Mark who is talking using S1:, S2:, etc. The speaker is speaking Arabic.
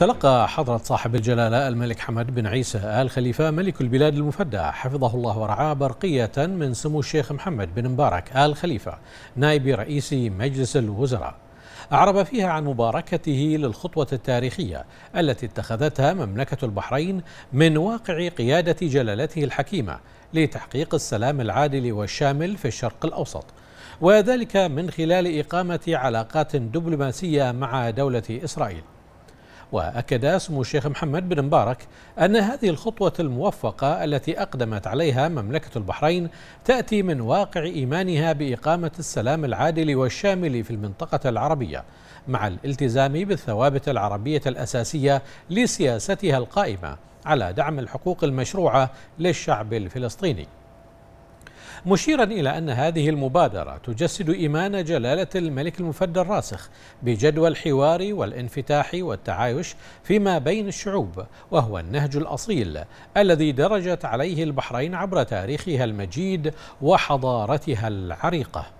S1: تلقى حضرة صاحب الجلالة الملك حمد بن عيسى آل خليفة ملك البلاد المفدى حفظه الله ورعاه برقية من سمو الشيخ محمد بن مبارك آل خليفة نائب رئيس مجلس الوزراء أعرب فيها عن مباركته للخطوة التاريخية التي اتخذتها مملكة البحرين من واقع قيادة جلالته الحكيمة لتحقيق السلام العادل والشامل في الشرق الأوسط وذلك من خلال إقامة علاقات دبلوماسية مع دولة إسرائيل وأكد سمو الشيخ محمد بن مبارك أن هذه الخطوة الموفقة التي أقدمت عليها مملكة البحرين تأتي من واقع إيمانها بإقامة السلام العادل والشامل في المنطقة العربية مع الالتزام بالثوابت العربية الأساسية لسياستها القائمة على دعم الحقوق المشروعة للشعب الفلسطيني مشيرا إلى أن هذه المبادرة تجسد إيمان جلالة الملك المفدى الراسخ بجدوى الحوار والانفتاح والتعايش فيما بين الشعوب وهو النهج الأصيل الذي درجت عليه البحرين عبر تاريخها المجيد وحضارتها العريقه